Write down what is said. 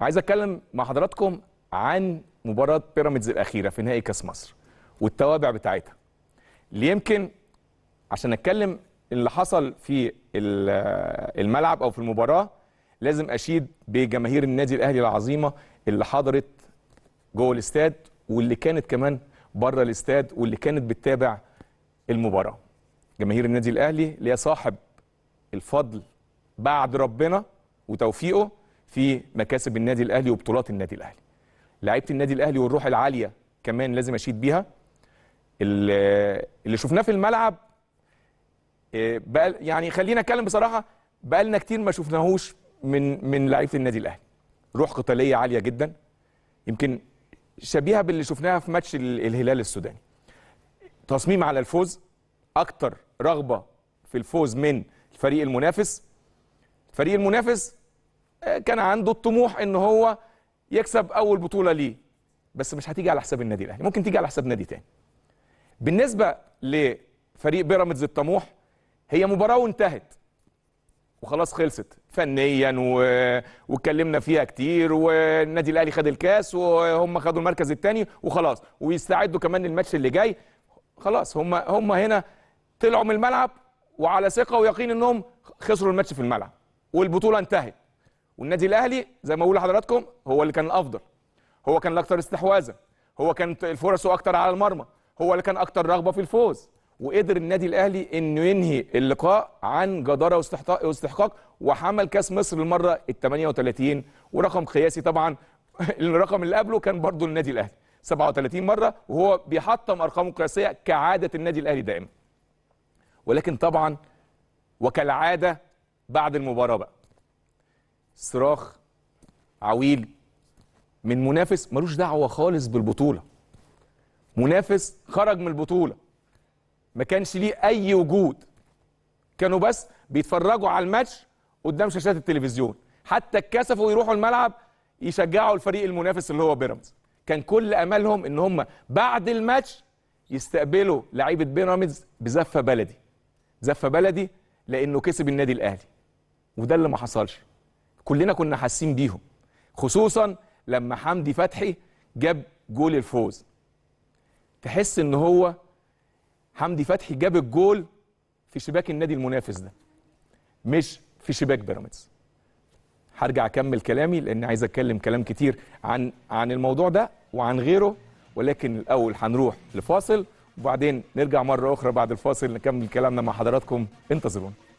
عايز اتكلم مع حضراتكم عن مباراه بيراميدز الاخيره في نهائي كاس مصر والتوابع بتاعتها اللي يمكن عشان اتكلم اللي حصل في الملعب او في المباراه لازم اشيد بجماهير النادي الاهلي العظيمه اللي حضرت جوه الاستاد واللي كانت كمان بره الاستاد واللي كانت بتتابع المباراه جماهير النادي الاهلي اللي هي صاحب الفضل بعد ربنا وتوفيقه في مكاسب النادي الاهلي وبطولات النادي الاهلي لعيبه النادي الاهلي والروح العاليه كمان لازم اشيد بيها اللي شفناه في الملعب آه، بقى يعني خلينا اتكلم بصراحه بقى لنا كتير ما شفناهوش من من لعيبه النادي الاهلي روح قتاليه عاليه جدا يمكن شبيهه باللي شفناها في ماتش الهلال السوداني تصميم على الفوز اكتر رغبه في الفوز من الفريق المنافس الفريق المنافس كان عنده الطموح ان هو يكسب اول بطوله ليه بس مش هتيجي على حساب النادي الاهلي ممكن تيجي على حساب نادي تاني بالنسبه لفريق بيراميدز الطموح هي مباراه وانتهت وخلاص خلصت فنيا و... واتكلمنا فيها كتير والنادي الاهلي خد الكاس وهم خدوا المركز الثاني وخلاص ويستعدوا كمان للماتش اللي جاي خلاص هم هم هنا طلعوا من الملعب وعلى ثقه ويقين انهم خسروا الماتش في الملعب والبطوله انتهت والنادي الاهلي زي ما بقول لحضراتكم هو اللي كان الافضل هو كان الاكثر استحواذا هو كانت فرصه اكتر على المرمى هو اللي كان اكتر رغبه في الفوز وقدر النادي الاهلي انه ينهي اللقاء عن جداره واستحقاق وحمل كاس مصر للمره ال 38 ورقم قياسي طبعا الرقم اللي قبله كان برضه النادي الاهلي 37 مره وهو بيحطم ارقامه القياسيه كعاده النادي الاهلي دائما ولكن طبعا وكالعاده بعد المباراه بقى صراخ عويل من منافس ملوش دعوه خالص بالبطوله منافس خرج من البطوله ما كانش ليه اي وجود كانوا بس بيتفرجوا على الماتش قدام شاشات التلفزيون حتى اتكسفوا يروحوا الملعب يشجعوا الفريق المنافس اللي هو بيراميدز كان كل املهم ان هم بعد الماتش يستقبلوا لعيبه بيراميدز بزفه بلدي زفه بلدي لانه كسب النادي الاهلي وده اللي ما حصلش كلنا كنا حاسين بيهم خصوصا لما حمدي فتحي جاب جول الفوز تحس ان هو حمدي فتحي جاب الجول في شباك النادي المنافس ده مش في شباك بيراميدز هرجع اكمل كلامي لان عايز اتكلم كلام كتير عن عن الموضوع ده وعن غيره ولكن الاول هنروح لفاصل وبعدين نرجع مره اخرى بعد الفاصل نكمل كلامنا مع حضراتكم انتظرونا